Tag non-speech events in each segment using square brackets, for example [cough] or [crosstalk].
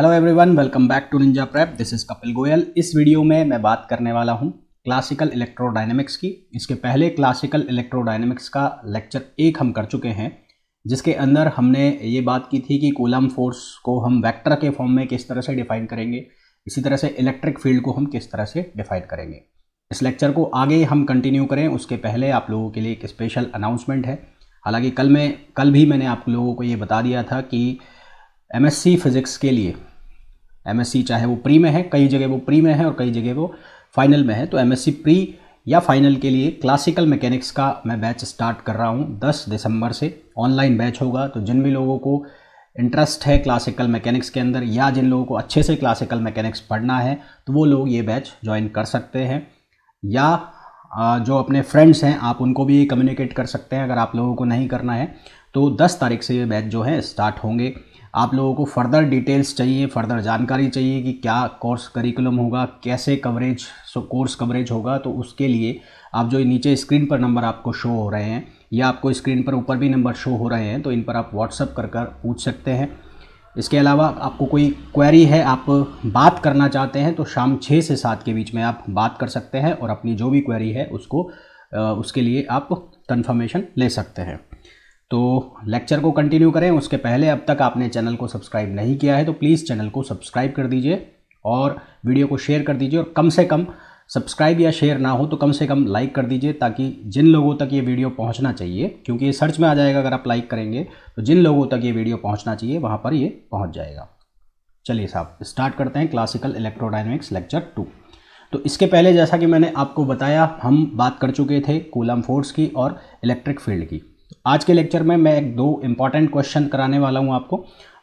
hello everyone welcome back to Ninja Prep this is Kapil Goyal इस video में मैं बात करने वाला हूं क्लासिकल इलेक्ट्रोडाइनमिक्स की इसके पहले क्लासिकल इलेक्ट्रोडाइनमिक्स का लेक्चर एक हम कर चुके हैं जिसके अंदर हमने ये बात की थी कि कोलम फोर्स को हम वैक्टर के फॉर्म में किस तरह से डिफाइन करेंगे इसी तरह से इलेक्ट्रिक फील्ड को हम किस तरह से डिफाइन करेंगे इस लेक्चर को आगे हम कंटिन्यू करें उसके पहले आप लोगों के लिए एक स्पेशल अनाउंसमेंट है हालांकि कल मैं कल भी मैंने आप लोगों को ये बता दिया था कि एमएससी फिज़िक्स के लिए एमएससी चाहे वो प्री में है कई जगह वो प्री में है और कई जगह वो फाइनल में है तो एमएससी प्री या फाइनल के लिए क्लासिकल मैकेनिक्स का मैं बैच स्टार्ट कर रहा हूँ दस दिसंबर से ऑनलाइन बैच होगा तो जिन भी लोगों को इंटरेस्ट है क्लासिकल मैकेनिक्स के अंदर या जिन लोगों को अच्छे से क्लासिकल मैकेनिक्स पढ़ना है तो वो लोग ये बैच ज्वाइन कर सकते हैं या जो अपने फ्रेंड्स हैं आप उनको भी कम्युनिकेट कर सकते हैं अगर आप लोगों को नहीं करना है तो 10 तारीख से ये बैच जो है स्टार्ट होंगे आप लोगों को फर्दर डिटेल्स चाहिए फर्दर जानकारी चाहिए कि क्या कोर्स करिकुलम होगा कैसे कवरेज सो कोर्स कवरेज होगा तो उसके लिए आप जो नीचे स्क्रीन पर नंबर आपको शो हो रहे हैं या आपको स्क्रीन पर ऊपर भी नंबर शो हो रहे हैं तो इन पर आप व्हाट्सअप कर कर पूछ सकते हैं इसके अलावा आपको कोई क्वेरी है आप बात करना चाहते हैं तो शाम छः से सात के बीच में आप बात कर सकते हैं और अपनी जो भी क्वेरी है उसको उसके लिए आप कन्फर्मेशन ले सकते हैं तो लेक्चर को कंटिन्यू करें उसके पहले अब तक आपने चैनल को सब्सक्राइब नहीं किया है तो प्लीज़ चैनल को सब्सक्राइब कर दीजिए और वीडियो को शेयर कर दीजिए और कम से कम सब्सक्राइब या शेयर ना हो तो कम से कम लाइक कर दीजिए ताकि जिन लोगों तक ये वीडियो पहुंचना चाहिए क्योंकि ये सर्च में आ जाएगा अगर आप लाइक करेंगे तो जिन लोगों तक ये वीडियो पहुंचना चाहिए वहाँ पर ये पहुंच जाएगा चलिए साहब स्टार्ट करते हैं क्लासिकल इलेक्ट्रोडाइनमिक्स लेक्चर टू तो इसके पहले जैसा कि मैंने आपको बताया हम बात कर चुके थे कोलम फोर्स की और इलेक्ट्रिक फील्ड की आज के लेक्चर में मैं एक दो इम्पॉर्टेंट क्वेश्चन कराने वाला हूँ आपको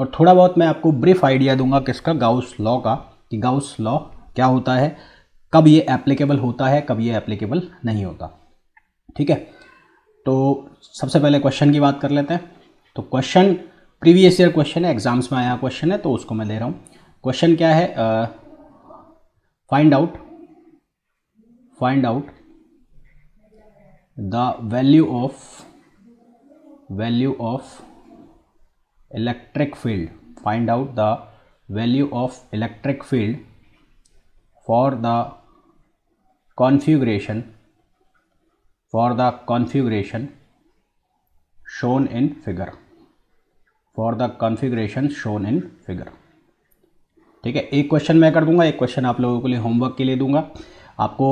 और थोड़ा बहुत मैं आपको ब्रीफ आइडिया दूंगा किसका गाउस लॉ का कि गाउस लॉ क्या होता है कब ये एप्लीकेबल होता है कब ये एप्लीकेबल नहीं होता ठीक है तो सबसे पहले क्वेश्चन की बात कर लेते हैं तो क्वेश्चन प्रीवियस ईयर क्वेश्चन है एग्जाम्स में आया क्वेश्चन है तो उसको मैं ले रहा हूँ क्वेश्चन क्या है find out find out the value of value of electric field find out the value of electric field for the configuration for the configuration shown in figure for the configuration shown in figure ठीक है एक question मैं कर दूंगा एक question आप लोगों के लिए होमवर्क के लिए दूंगा आपको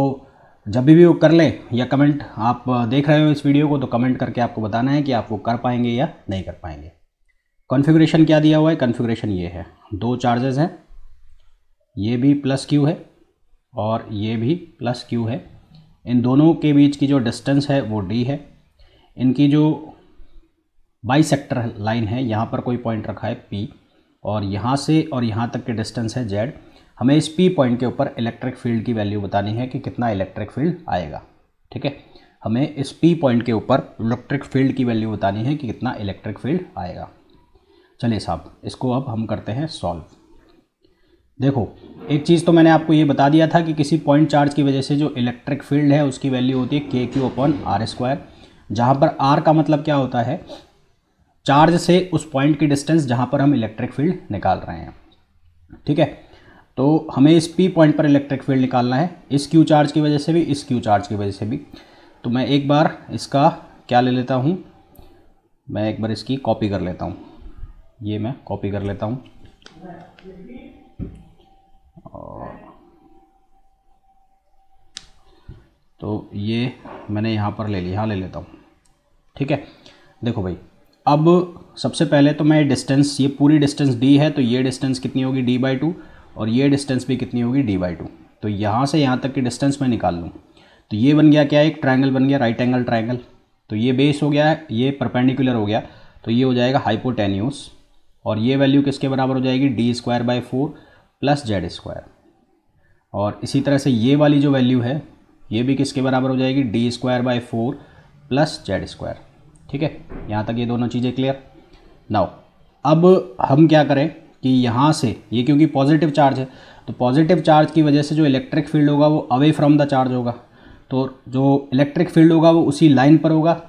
जब भी वो कर ले या कमेंट आप देख रहे हो इस वीडियो को तो कमेंट करके आपको बताना है कि आप वो कर पाएंगे या नहीं कर पाएंगे कॉन्फ़िगरेशन क्या दिया हुआ है कॉन्फ़िगरेशन ये है दो चार्जेस हैं ये भी प्लस क्यू है और ये भी प्लस क्यू है इन दोनों के बीच की जो डिस्टेंस है वो डी है इनकी जो बाई सेक्टर लाइन है यहाँ पर कोई पॉइंट रखा है पी और यहाँ से और यहाँ तक के डिस्टेंस है जेड हमें इस पी पॉइंट के ऊपर इलेक्ट्रिक फील्ड की वैल्यू बतानी है कि कितना इलेक्ट्रिक फील्ड आएगा ठीक है हमें इस पी पॉइंट के ऊपर इलेक्ट्रिक फील्ड की वैल्यू बतानी है कि कितना इलेक्ट्रिक फील्ड आएगा चलिए साहब इसको अब हम करते हैं सॉल्व देखो एक चीज़ तो मैंने आपको ये बता दिया था कि किसी पॉइंट चार्ज की वजह से जो इलेक्ट्रिक फील्ड है उसकी वैल्यू होती है के क्यू अपॉन आर स्क्वायर जहाँ पर आर का मतलब क्या होता है चार्ज से उस पॉइंट की डिस्टेंस जहाँ पर हम इलेक्ट्रिक फील्ड निकाल रहे हैं ठीक है तो हमें इस पी पॉइंट पर इलेक्ट्रिक फील्ड निकालना है इस क्यू चार्ज की वजह से भी इस क्यू चार्ज की वजह से भी तो मैं एक बार इसका क्या ले लेता हूँ मैं एक बार इसकी कॉपी कर लेता हूँ ये मैं कॉपी कर लेता हूँ तो ये मैंने यहाँ पर ले लिया यहाँ ले लेता हूँ ठीक है देखो भाई अब सबसे पहले तो मैं डिस्टेंस ये पूरी डिस्टेंस डी है तो ये डिस्टेंस कितनी होगी डी बाई टू और ये डिस्टेंस भी कितनी होगी डी बाई टू तो यहाँ से यहाँ तक की डिस्टेंस मैं निकाल लूँ तो ये बन गया क्या एक ट्राइंगल बन गया राइट एंगल ट्राइंगल तो ये बेस हो गया ये परपेंडिकुलर हो गया तो ये हो जाएगा हाइपोटेन्यूस और ये वैल्यू किसके बराबर हो जाएगी D square by four plus Z square और इसी तरह से ये वाली जो वैल्यू है ये भी किसके बराबर हो जाएगी D square by four plus Z square ठीक है यहाँ तक ये दोनों चीज़ें क्लियर नाउ अब हम क्या करें कि यहाँ से ये क्योंकि पॉजिटिव चार्ज है तो पॉजिटिव चार्ज की वजह से जो इलेक्ट्रिक फील्ड होगा वो अवे फ्रॉम द चार्ज होगा तो जो इलेक्ट्रिक फील्ड होगा वो उसी लाइन पर होगा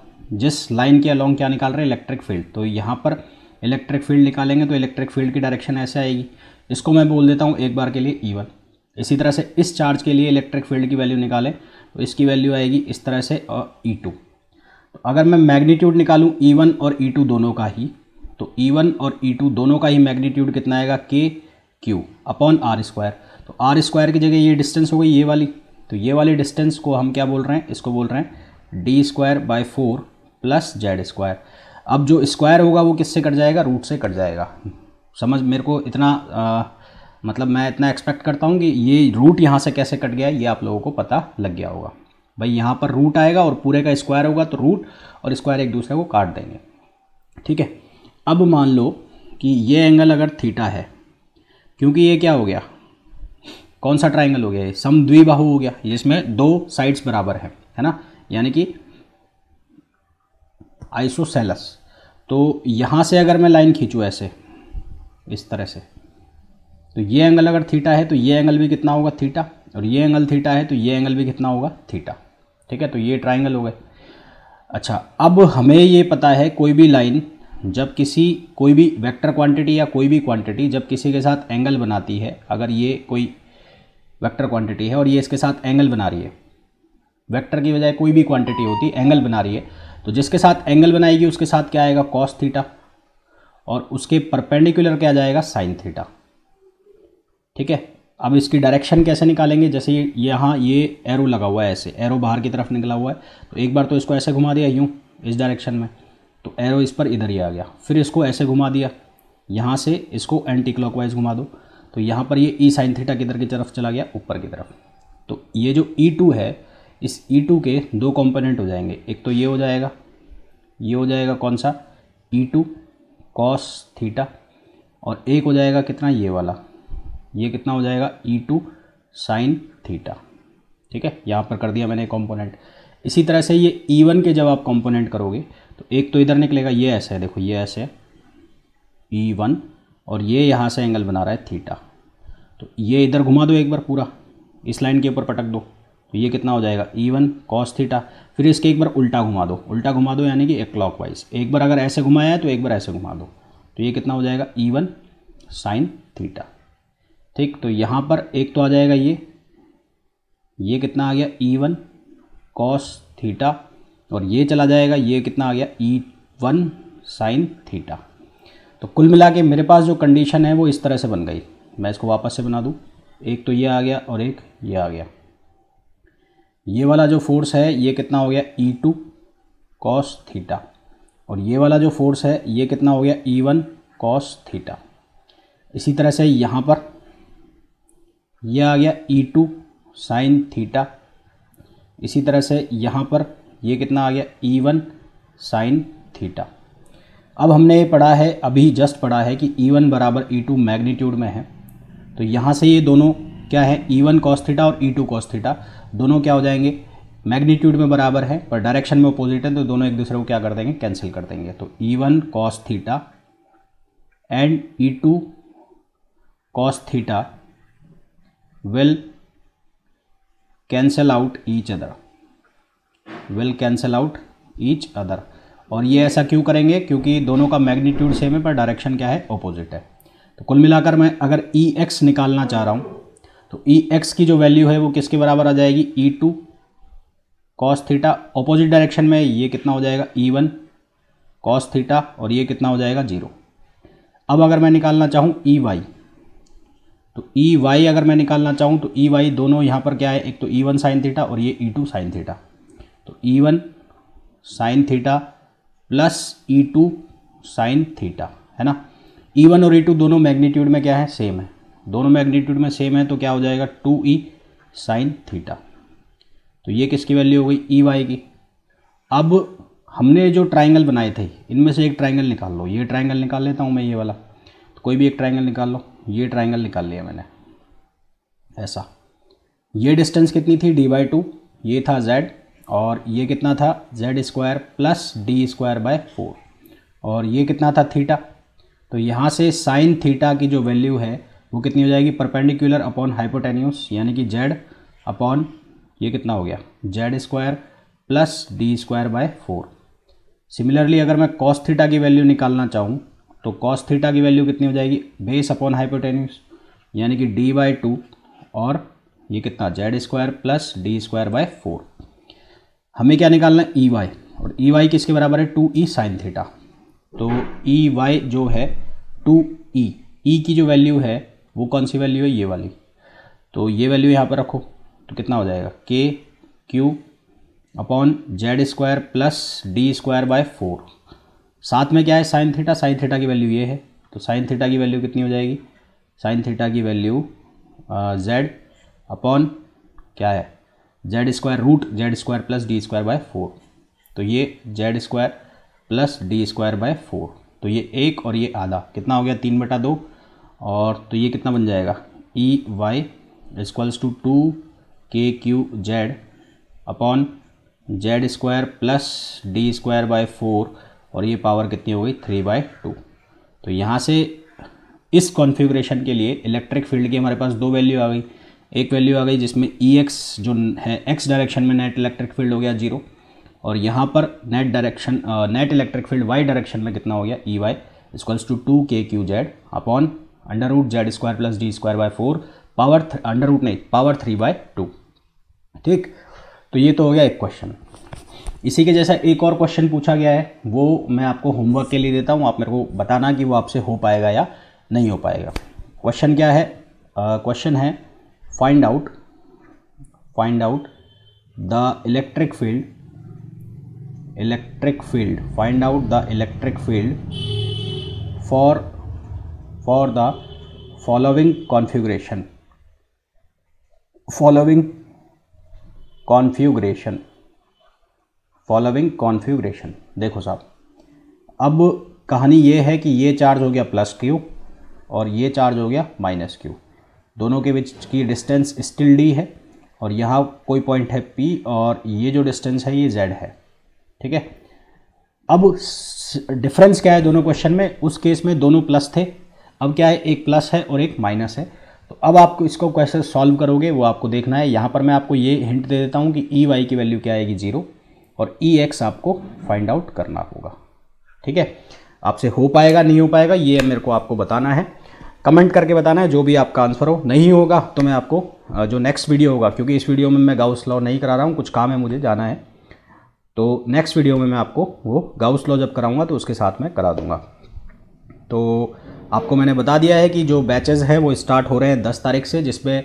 जिस लाइन के अलॉन्ग क्या निकाल रहे हैं इलेक्ट्रिक फील्ड तो यहाँ पर इलेक्ट्रिक फील्ड निकालेंगे तो इलेक्ट्रिक फील्ड की डायरेक्शन ऐसे आएगी इसको मैं बोल देता हूँ एक बार के लिए ई वन इसी तरह से इस चार्ज के लिए इलेक्ट्रिक फील्ड की वैल्यू निकालें तो इसकी वैल्यू आएगी इस तरह से और ई टू तो अगर मैं मैग्नीट्यूड निकालूँ ई वन और ई e टू दोनों का ही तो E1 और E2 दोनों का ही मैग्नीट्यूड कितना आएगा K Q upon R square तो आर स्क्वायर की जगह ये डिस्टेंस हो गई ये वाली तो ये वाली डिस्टेंस को हम क्या बोल रहे हैं इसको बोल रहे हैं D square by four plus Z square अब जो स्क्वायर होगा वो किससे कट जाएगा रूट से कट जाएगा समझ मेरे को इतना आ, मतलब मैं इतना एक्सपेक्ट करता हूँ कि ये रूट यहाँ से कैसे कट गया ये आप लोगों को पता लग गया होगा भाई यहाँ पर रूट आएगा और पूरे का स्क्वायर होगा तो रूट और स्क्वायर एक दूसरे को काट देंगे ठीक है अब मान लो कि ये एंगल अगर थीटा है क्योंकि ये क्या हो गया कौन सा ट्राइंगल हो गया ये सम द्विबाहू हो गया जिसमें दो साइड्स बराबर है है ना यानी कि आइसोसेलस तो यहाँ से अगर मैं लाइन खींचूँ ऐसे इस तरह से तो ये एंगल अगर थीटा है तो ये एंगल भी कितना होगा थीटा और ये एंगल थीटा है तो ये एंगल भी कितना होगा थीटा ठीक है तो ये ट्राइंगल हो गए अच्छा अब हमें ये पता है कोई भी लाइन जब किसी कोई भी वेक्टर क्वांटिटी या कोई भी क्वांटिटी जब किसी के साथ एंगल बनाती है अगर ये कोई वेक्टर क्वांटिटी है और ये इसके साथ एंगल बना रही है वेक्टर की बजाय कोई भी क्वांटिटी होती है एंगल बना रही है तो जिसके साथ एंगल बनाएगी उसके साथ क्या आएगा कॉस थीटा और उसके परपेंडिकुलर क्या जाएगा साइन थीटा ठीक है अब इसकी डायरेक्शन कैसे निकालेंगे जैसे यहाँ ये एरो लगा हुआ है ऐसे एरो बाहर की तरफ निकला हुआ है तो एक बार तो इसको ऐसे घुमा दिया यूँ इस डायरेक्शन में तो एरो इस पर इधर ही आ गया फिर इसको ऐसे घुमा दिया यहाँ से इसको एंटी क्लॉकवाइज घुमा दो तो यहाँ पर ये ई साइन थीटा किधर की तरफ चला गया ऊपर की तरफ तो ये जो ई e टू है इस ई e टू के दो कंपोनेंट हो जाएंगे एक तो ये हो जाएगा ये हो जाएगा कौन सा ई टू कॉस थीटा और एक हो जाएगा कितना ये वाला ये कितना हो जाएगा ई टू साइन थीटा ठीक है यहाँ पर कर दिया मैंने कॉम्पोनेंट इसी तरह से ये ई e वन के जब आप कॉम्पोनेंट करोगे तो एक तो इधर निकलेगा ये ऐसा है देखो ये ऐसे है ई e वन और ये यहाँ से एंगल बना रहा है थीटा तो ये इधर घुमा दो एक बार पूरा इस लाइन के ऊपर पटक दो तो ये कितना हो जाएगा ई वन कॉस थीटा फिर इसके एक बार उल्टा घुमा दो उल्टा घुमा दो यानी कि एक क्लॉक वाइज एक बार अगर ऐसे घुमाया है तो एक बार ऐसे घुमा दो तो ये कितना हो जाएगा ई वन साइन थीटा ठीक तो यहाँ पर एक तो आ जाएगा ये ये कितना आ गया ई वन कॉस थीटा और ये चला जाएगा ये कितना आ गया ई वन साइन थीटा तो कुल मिला के मेरे पास जो कंडीशन है वो इस तरह से बन गई मैं इसको वापस से बना दूँ एक तो ये आ गया और एक ये आ गया ये वाला जो फोर्स है ये कितना हो गया ई टू कॉस थीटा और ये वाला जो फोर्स है ये कितना हो गया ई वन कॉस थीटा इसी तरह से यहाँ पर यह आ गया ई टू साइन थीटा इसी तरह से यहाँ पर ये कितना आ गया ई वन साइन थीटा अब हमने ये पढ़ा है अभी जस्ट पढ़ा है कि ई e वन बराबर ई टू मैग्नीट्यूड में है तो यहाँ से ये दोनों क्या है ई वन कॉस थीटा और ई टू कॉस थीटा दोनों क्या हो जाएंगे मैग्नीट्यूड में बराबर है पर डायरेक्शन में अपोजिट है तो दोनों एक दूसरे को क्या कर देंगे कैंसिल कर देंगे तो E one theta and E two theta will cancel out each other will cancel out each other और ये ऐसा क्यों करेंगे क्योंकि दोनों का मैग्नीट्यूड सेम है पर डायरेक्शन क्या है ऑपोजिट है तो कुल मिलाकर मैं अगर ई e एक्स निकालना चाह रहा हूँ तो ई e एक्स की जो वैल्यू है वो किसके बराबर आ जाएगी E two cos theta opposite direction में ये कितना हो जाएगा ई वन कॉस थीटा और ये कितना हो जाएगा जीरो अब अगर मैं निकालना चाहूँ ई e वाई तो ई वाई अगर मैं निकालना चाहूँ तो ई वाई दोनों यहाँ पर क्या है एक तो ई वन साइन थीटा और ये ई टू साइन थीटा तो E one sine theta plus E two sine theta है ना ई e वन और ई e टू दोनों मैग्नीट्यूड में क्या है सेम है दोनों मैग्नीट्यूड में सेम है तो क्या हो जाएगा टू ई साइन थीटा तो ये किसकी वैल्यू हो गई ई e वाई की अब हमने जो ट्राइंगल बनाए थे इनमें से एक ट्राइंगल निकाल लो ये ट्राइंगल निकाल लेता हूँ मैं ये वाला तो कोई भी एक ट्राइंगल निकाल लो ये ट्राइंगल निकाल लिया मैंने ऐसा ये डिस्टेंस कितनी थी डी बाई टू ये था जेड और ये कितना था Z square plus D square by four और ये कितना था थीटा तो यहाँ से साइन थीटा की जो वैल्यू है वो कितनी हो जाएगी परपेंडिकुलर अपॉन हाइपोटेन्यूस यानी कि जेड अपॉन ये कितना हो गया Z square plus D square by four similarly अगर मैं कॉस थीटा की वैल्यू निकालना चाहूँ तो कॉस थीटा की वैल्यू कितनी हो जाएगी बेस अपॉन हाइपोटेन्यूस यानी कि डी बाई टू और ये कितना Z square plus D square by four हमें क्या निकालना है ई e वाई और ई e वाई किसके बराबर है टू ई साइन थीटा तो ई e वाई जो है टू ई ई की जो वैल्यू है वो कौन सी वैल्यू है ये वाली तो ये वैल्यू यहाँ पर रखो तो कितना हो जाएगा K Q upon Z square plus D square by four साथ में क्या है साइन थीटा साइन थीटा की वैल्यू ये है तो साइन थीटा की वैल्यू कितनी हो जाएगी साइन थीटा की वैल्यू जेड अपॉन क्या है Z square root Z square plus D square by four तो ये Z square plus D square by four तो ये एक और ये आधा कितना हो गया तीन बटा दो और तो ये कितना बन जाएगा E Y equals to two K Q Z upon Z square plus D square by four और ये पावर कितनी हो गई थ्री बाय टू तो यहाँ से इस कॉन्फ़िगरेशन के लिए इलेक्ट्रिक फील्ड की हमारे पास दो वैल्यू आ गई एक वैल्यू आ गई जिसमें ई e एक्स जो है एक्स डायरेक्शन में नेट इलेक्ट्रिक फील्ड हो गया जीरो और यहाँ पर net direction net electric field Y direction में कितना हो गया E Y equals to two K Q Z upon under root Z square plus D square by four power under root नहीं पावर थ्री बाय टू ठीक तो ये तो हो गया एक क्वेश्चन इसी के जैसा एक और क्वेश्चन पूछा गया है वो मैं आपको होमवर्क के लिए देता हूँ आप मेरे को बताना कि वो आपसे हो पाएगा या नहीं हो पाएगा क्वेश्चन क्या है क्वेश्चन uh, है find out find out the electric field electric field find out the electric field for for the following configuration following configuration following configuration देखो साहब अब कहानी ये है कि ये चार्ज हो गया प्लस क्यू और ये चार्ज हो गया माइनस क्यू दोनों के बीच की डिस्टेंस स्टिल डी है और यहाँ कोई पॉइंट है पी और ये जो डिस्टेंस है ये जेड है ठीक है अब डिफरेंस क्या है दोनों क्वेश्चन में उस केस में दोनों प्लस थे अब क्या है एक प्लस है और एक माइनस है तो अब आपको इसको कैसे सॉल्व करोगे वो आपको देखना है यहाँ पर मैं आपको ये हिंट दे देता हूँ कि ई e, वाई की वैल्यू क्या आएगी जीरो और ई e, एक्स आपको फाइंड आउट करना होगा ठीक है आपसे हो पाएगा नहीं हो पाएगा ये मेरे को आपको बताना है कमेंट करके बताना है जो भी आपका आंसर हो नहीं होगा तो मैं आपको जो नेक्स्ट वीडियो होगा क्योंकि इस वीडियो में मैं गाउस लॉ नहीं करा रहा हूँ कुछ काम है मुझे जाना है तो नेक्स्ट वीडियो में मैं आपको वो गाउस लॉ जब कराऊंगा तो उसके साथ मैं करा दूंगा तो आपको मैंने बता दिया है कि जो बैचेज़ हैं वो स्टार्ट हो रहे हैं दस तारीख से जिसमें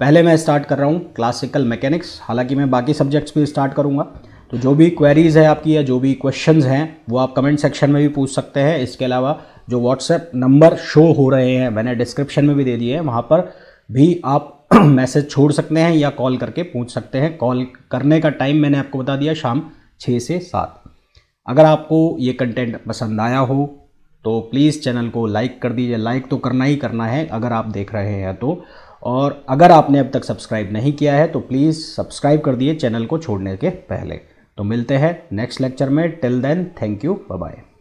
पहले मैं स्टार्ट कर रहा हूँ क्लासिकल मैकेनिक्स हालाँकि मैं बाकी सब्जेक्ट्स भी स्टार्ट करूँगा तो जो भी क्वेरीज़ है आपकी या जो भी क्वेश्चन हैं वो आप कमेंट सेक्शन में भी पूछ सकते हैं इसके अलावा जो व्हाट्सएप नंबर शो हो रहे हैं मैंने डिस्क्रिप्शन में भी दे दिए हैं वहाँ पर भी आप मैसेज [clears throat] छोड़ सकते हैं या कॉल करके पूछ सकते हैं कॉल करने का टाइम मैंने आपको बता दिया शाम छः से सात अगर आपको ये कंटेंट पसंद आया हो तो प्लीज़ चैनल को लाइक कर दीजिए लाइक तो करना ही करना है अगर आप देख रहे हैं तो और अगर आपने अब तक सब्सक्राइब नहीं किया है तो प्लीज़ सब्सक्राइब कर दिए चैनल को छोड़ने के पहले तो मिलते हैं नेक्स्ट लेक्चर में till then thank you bye